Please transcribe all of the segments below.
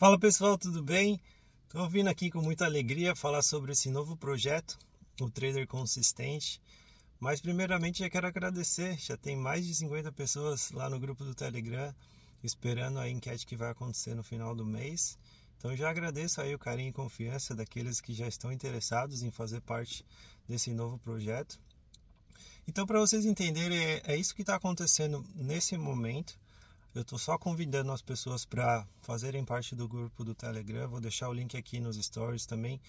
Fala pessoal, tudo bem? Estou vindo aqui com muita alegria falar sobre esse novo projeto, o Trader Consistente. Mas primeiramente eu quero agradecer, já tem mais de 50 pessoas lá no grupo do Telegram esperando a enquete que vai acontecer no final do mês. Então já agradeço aí o carinho e confiança daqueles que já estão interessados em fazer parte desse novo projeto. Então para vocês entenderem, é, é isso que está acontecendo nesse momento eu estou só convidando as pessoas para fazerem parte do grupo do Telegram. Vou deixar o link aqui nos stories também.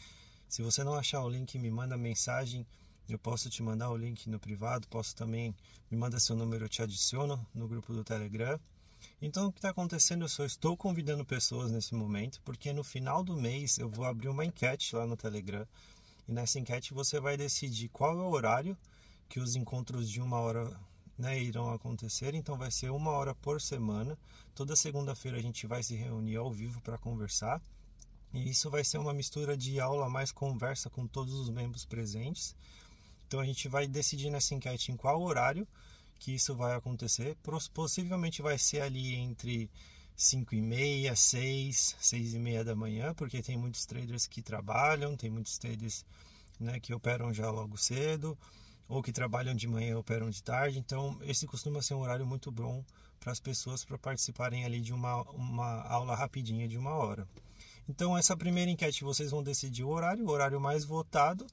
Se você não achar o link, me manda mensagem. Eu posso te mandar o link no privado. Posso também me manda seu número, eu te adiciono no grupo do Telegram. Então, o que está acontecendo? Eu só estou convidando pessoas nesse momento, porque no final do mês eu vou abrir uma enquete lá no Telegram. E nessa enquete você vai decidir qual é o horário que os encontros de uma hora né, irão acontecer. Então vai ser uma hora por semana. Toda segunda-feira a gente vai se reunir ao vivo para conversar. E isso vai ser uma mistura de aula mais conversa com todos os membros presentes. Então a gente vai decidir nessa enquete em qual horário que isso vai acontecer. Possivelmente vai ser ali entre 5 e meia, 6, 6 e meia da manhã, porque tem muitos traders que trabalham, tem muitos traders né, que operam já logo cedo ou que trabalham de manhã e operam de tarde. Então, esse costuma ser um horário muito bom para as pessoas para participarem ali de uma, uma aula rapidinha de uma hora. Então, essa primeira enquete vocês vão decidir o horário, o horário mais votado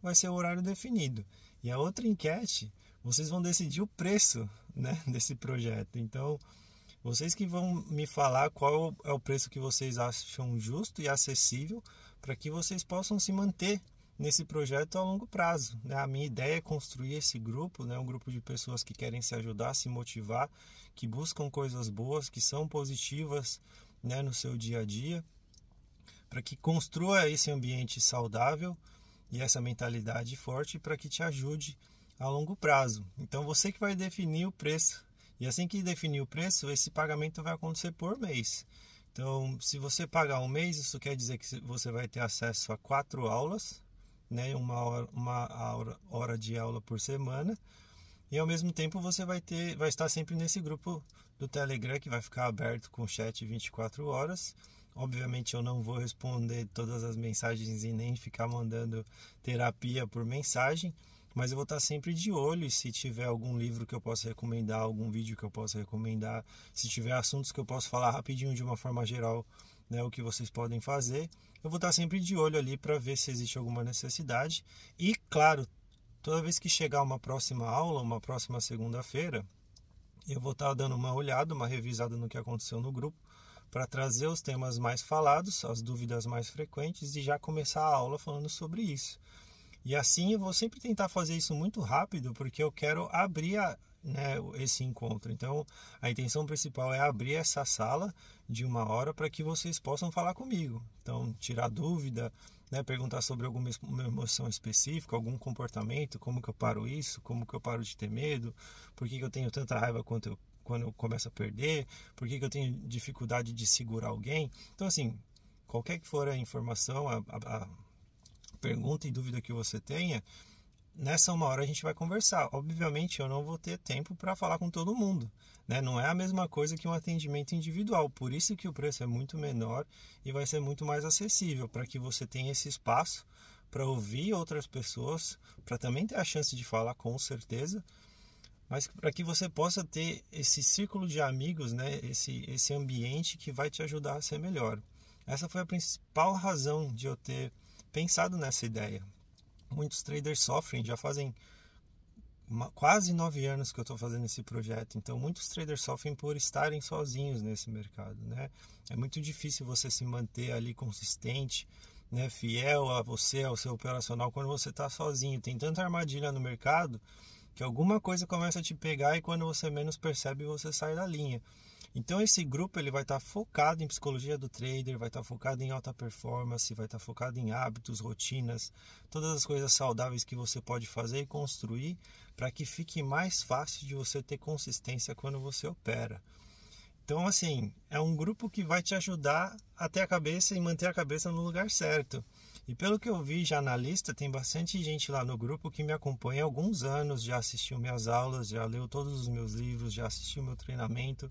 vai ser o horário definido. E a outra enquete, vocês vão decidir o preço né, desse projeto. Então, vocês que vão me falar qual é o preço que vocês acham justo e acessível para que vocês possam se manter nesse projeto a longo prazo. Né? A minha ideia é construir esse grupo, né? um grupo de pessoas que querem se ajudar, se motivar, que buscam coisas boas, que são positivas né? no seu dia a dia, para que construa esse ambiente saudável e essa mentalidade forte para que te ajude a longo prazo. Então você que vai definir o preço. E assim que definir o preço, esse pagamento vai acontecer por mês. Então, se você pagar um mês, isso quer dizer que você vai ter acesso a quatro aulas né, uma, hora, uma hora, hora de aula por semana. E ao mesmo tempo você vai ter, vai estar sempre nesse grupo do Telegram que vai ficar aberto com chat 24 horas. Obviamente eu não vou responder todas as mensagens e nem ficar mandando terapia por mensagem, mas eu vou estar sempre de olho se tiver algum livro que eu possa recomendar, algum vídeo que eu possa recomendar, se tiver assuntos que eu posso falar rapidinho de uma forma geral né, o que vocês podem fazer. Eu vou estar sempre de olho ali para ver se existe alguma necessidade. E, claro, toda vez que chegar uma próxima aula, uma próxima segunda-feira, eu vou estar dando uma olhada, uma revisada no que aconteceu no grupo, para trazer os temas mais falados, as dúvidas mais frequentes e já começar a aula falando sobre isso. E assim eu vou sempre tentar fazer isso muito rápido, porque eu quero abrir a, né, esse encontro. Então, a intenção principal é abrir essa sala de uma hora para que vocês possam falar comigo. Então, tirar dúvida, né, perguntar sobre alguma emoção específica, algum comportamento, como que eu paro isso, como que eu paro de ter medo, por que, que eu tenho tanta raiva quanto eu, quando eu começo a perder, por que, que eu tenho dificuldade de segurar alguém. Então, assim, qualquer que for a informação, a, a, a pergunta e dúvida que você tenha, nessa uma hora a gente vai conversar. Obviamente eu não vou ter tempo para falar com todo mundo, né? Não é a mesma coisa que um atendimento individual, por isso que o preço é muito menor e vai ser muito mais acessível para que você tenha esse espaço para ouvir outras pessoas, para também ter a chance de falar com certeza, mas para que você possa ter esse círculo de amigos, né? Esse esse ambiente que vai te ajudar a ser melhor. Essa foi a principal razão de eu ter pensado nessa ideia, muitos traders sofrem, já fazem uma, quase nove anos que eu estou fazendo esse projeto, então muitos traders sofrem por estarem sozinhos nesse mercado, né? É muito difícil você se manter ali consistente, né? Fiel a você, ao seu operacional, quando você está sozinho. Tem tanta armadilha no mercado que alguma coisa começa a te pegar e quando você menos percebe, você sai da linha. Então esse grupo ele vai estar tá focado em psicologia do trader, vai estar tá focado em alta performance, vai estar tá focado em hábitos, rotinas, todas as coisas saudáveis que você pode fazer e construir para que fique mais fácil de você ter consistência quando você opera. Então assim, é um grupo que vai te ajudar a ter a cabeça e manter a cabeça no lugar certo. E pelo que eu vi já na lista, tem bastante gente lá no grupo que me acompanha há alguns anos, já assistiu minhas aulas, já leu todos os meus livros, já assistiu meu treinamento.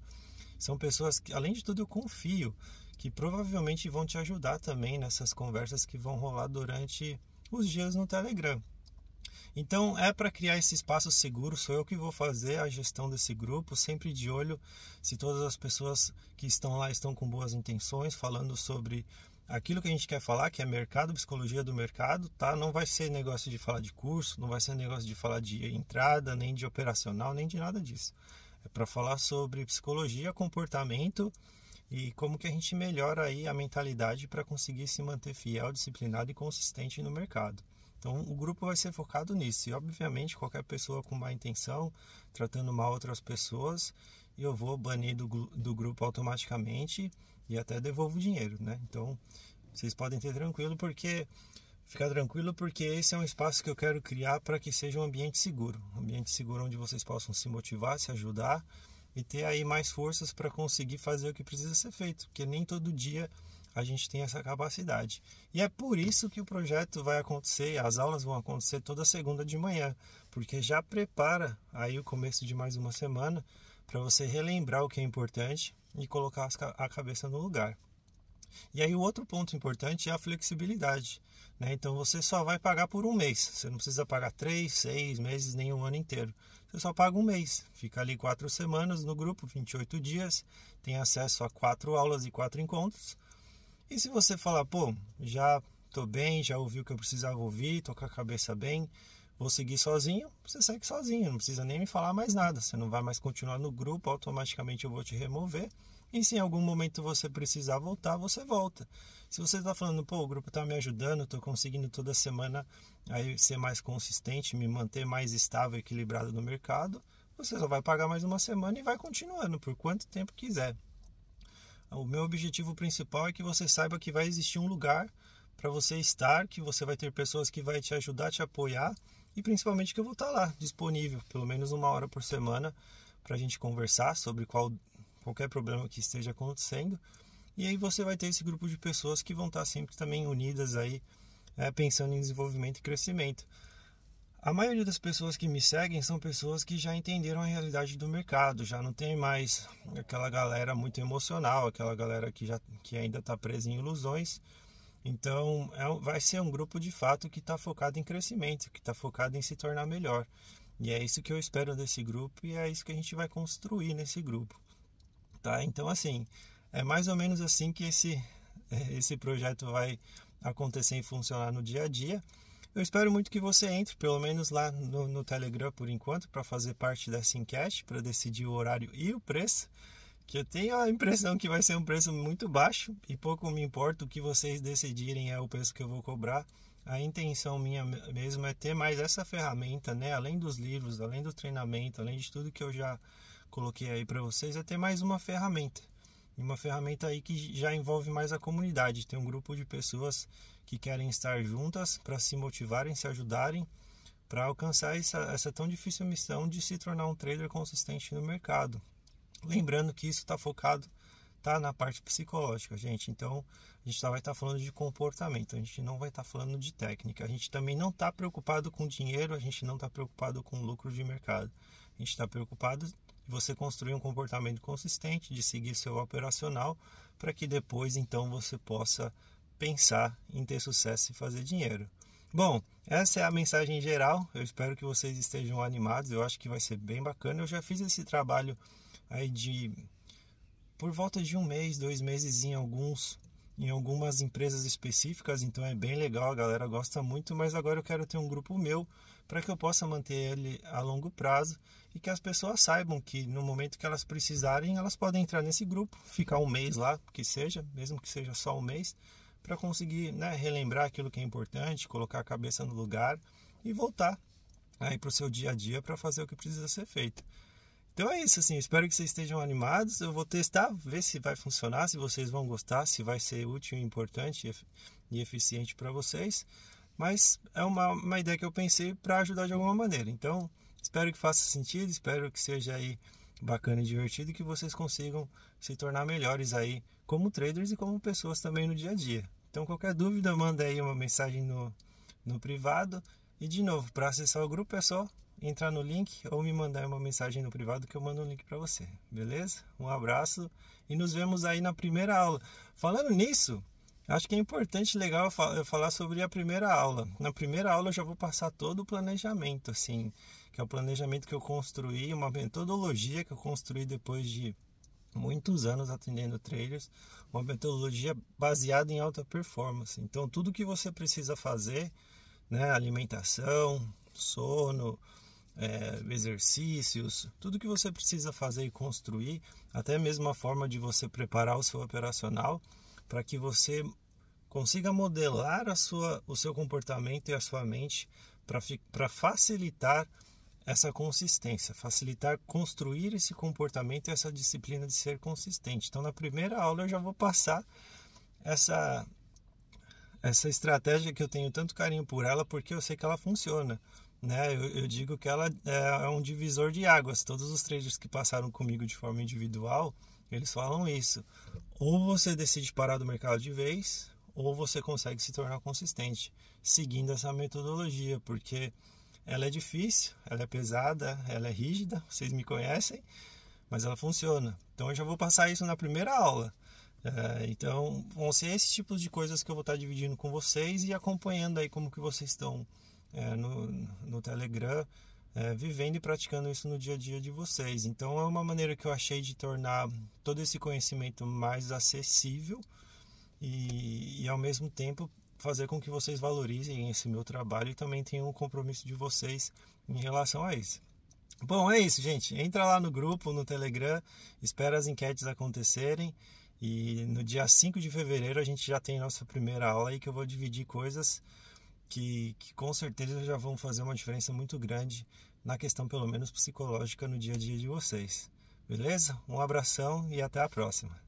São pessoas que, além de tudo, eu confio que provavelmente vão te ajudar também nessas conversas que vão rolar durante os dias no Telegram. Então, é para criar esse espaço seguro, sou eu que vou fazer a gestão desse grupo, sempre de olho se todas as pessoas que estão lá estão com boas intenções, falando sobre aquilo que a gente quer falar, que é mercado, psicologia do mercado, tá? Não vai ser negócio de falar de curso, não vai ser negócio de falar de entrada, nem de operacional, nem de nada disso é para falar sobre psicologia, comportamento e como que a gente melhora aí a mentalidade para conseguir se manter fiel, disciplinado e consistente no mercado. Então, o grupo vai ser focado nisso. E, obviamente, qualquer pessoa com má intenção, tratando mal outras pessoas, eu vou banir do, do grupo automaticamente e até devolvo o dinheiro, né? Então, vocês podem ter tranquilo, porque Fica tranquilo porque esse é um espaço que eu quero criar para que seja um ambiente seguro, um ambiente seguro onde vocês possam se motivar, se ajudar e ter aí mais forças para conseguir fazer o que precisa ser feito, porque nem todo dia a gente tem essa capacidade. E é por isso que o projeto vai acontecer, as aulas vão acontecer toda segunda de manhã, porque já prepara aí o começo de mais uma semana para você relembrar o que é importante e colocar a cabeça no lugar. E aí o outro ponto importante é a flexibilidade. Né? Então você só vai pagar por um mês. Você não precisa pagar três, seis meses, nem um ano inteiro. Você só paga um mês. Fica ali quatro semanas no grupo, 28 dias, tem acesso a quatro aulas e quatro encontros. E se você falar, pô, já estou bem, já ouvi o que eu precisava ouvir, estou com a cabeça bem, vou seguir sozinho, você segue sozinho, não precisa nem me falar mais nada. Você não vai mais continuar no grupo, automaticamente eu vou te remover e se em algum momento você precisar voltar, você volta. Se você está falando, pô, o grupo está me ajudando, estou conseguindo toda semana aí ser mais consistente, me manter mais estável, equilibrado no mercado, você só vai pagar mais uma semana e vai continuando por quanto tempo quiser. O meu objetivo principal é que você saiba que vai existir um lugar para você estar, que você vai ter pessoas que vai te ajudar, te apoiar e principalmente que eu vou estar tá lá disponível, pelo menos uma hora por semana, para a gente conversar sobre qual qualquer problema que esteja acontecendo. E aí você vai ter esse grupo de pessoas que vão estar sempre também unidas aí, é, pensando em desenvolvimento e crescimento. A maioria das pessoas que me seguem são pessoas que já entenderam a realidade do mercado, já não tem mais aquela galera muito emocional, aquela galera que, já, que ainda está presa em ilusões. Então, é, vai ser um grupo de fato que está focado em crescimento, que está focado em se tornar melhor. E é isso que eu espero desse grupo e é isso que a gente vai construir nesse grupo tá? Então, assim, é mais ou menos assim que esse, é, esse projeto vai acontecer e funcionar no dia a dia. Eu espero muito que você entre, pelo menos lá no, no Telegram por enquanto, para fazer parte dessa enquete, para decidir o horário e o preço, que eu tenho a impressão que vai ser um preço muito baixo e pouco me importa o que vocês decidirem é o preço que eu vou cobrar. A intenção minha mesmo é ter mais essa ferramenta, né? Além dos livros, além do treinamento, além de tudo que eu já coloquei aí para vocês é ter mais uma ferramenta. Uma ferramenta aí que já envolve mais a comunidade. Tem um grupo de pessoas que querem estar juntas para se motivarem, se ajudarem para alcançar essa, essa tão difícil missão de se tornar um trader consistente no mercado. Lembrando que isso está focado tá na parte psicológica, gente. Então, a gente só vai estar tá falando de comportamento, a gente não vai estar tá falando de técnica. A gente também não está preocupado com dinheiro, a gente não está preocupado com lucro de mercado. A gente está preocupado você construir um comportamento consistente de seguir seu operacional para que depois então você possa pensar em ter sucesso e fazer dinheiro. Bom, essa é a mensagem geral. Eu espero que vocês estejam animados. Eu acho que vai ser bem bacana. Eu já fiz esse trabalho aí de por volta de um mês, dois meses em alguns em algumas empresas específicas, então é bem legal, a galera gosta muito, mas agora eu quero ter um grupo meu para que eu possa manter ele a longo prazo e que as pessoas saibam que no momento que elas precisarem, elas podem entrar nesse grupo, ficar um mês lá, que seja, mesmo que seja só um mês, para conseguir né, relembrar aquilo que é importante, colocar a cabeça no lugar e voltar aí para o seu dia a dia para fazer o que precisa ser feito. Então é isso, assim, espero que vocês estejam animados. Eu vou testar, ver se vai funcionar, se vocês vão gostar, se vai ser útil, importante e eficiente para vocês mas é uma, uma ideia que eu pensei para ajudar de alguma maneira. Então, espero que faça sentido, espero que seja aí bacana e divertido e que vocês consigam se tornar melhores aí como traders e como pessoas também no dia a dia. Então, qualquer dúvida, manda aí uma mensagem no, no privado. E de novo, para acessar o grupo é só entrar no link ou me mandar uma mensagem no privado que eu mando um link para você. Beleza? Um abraço e nos vemos aí na primeira aula. Falando nisso, Acho que é importante, legal eu falar sobre a primeira aula. Na primeira aula eu já vou passar todo o planejamento, assim, que é o planejamento que eu construí, uma metodologia que eu construí depois de muitos anos atendendo trailers, uma metodologia baseada em alta performance. Então, tudo que você precisa fazer, né, alimentação, sono, é, exercícios, tudo que você precisa fazer e construir, até mesmo a forma de você preparar o seu operacional, para que você consiga modelar a sua, o seu comportamento e a sua mente para facilitar essa consistência, facilitar construir esse comportamento e essa disciplina de ser consistente. Então, na primeira aula, eu já vou passar essa, essa estratégia que eu tenho tanto carinho por ela, porque eu sei que ela funciona. Né? Eu, eu digo que ela é, é um divisor de águas. Todos os traders que passaram comigo de forma individual, eles falam isso. Ou você decide parar do mercado de vez, ou você consegue se tornar consistente seguindo essa metodologia, porque ela é difícil, ela é pesada, ela é rígida, vocês me conhecem, mas ela funciona. Então eu já vou passar isso na primeira aula. É, então vão ser esses tipos de coisas que eu vou estar dividindo com vocês e acompanhando aí como que vocês estão é, no, no Telegram é, vivendo e praticando isso no dia a dia de vocês. Então é uma maneira que eu achei de tornar todo esse conhecimento mais acessível e, e ao mesmo tempo fazer com que vocês valorizem esse meu trabalho e também tenham um compromisso de vocês em relação a isso. Bom, é isso, gente. Entra lá no grupo, no Telegram, espera as enquetes acontecerem. E no dia 5 de fevereiro a gente já tem nossa primeira aula aí que eu vou dividir coisas que, que com certeza já vão fazer uma diferença muito grande na questão, pelo menos psicológica, no dia a dia de vocês. Beleza? Um abração e até a próxima!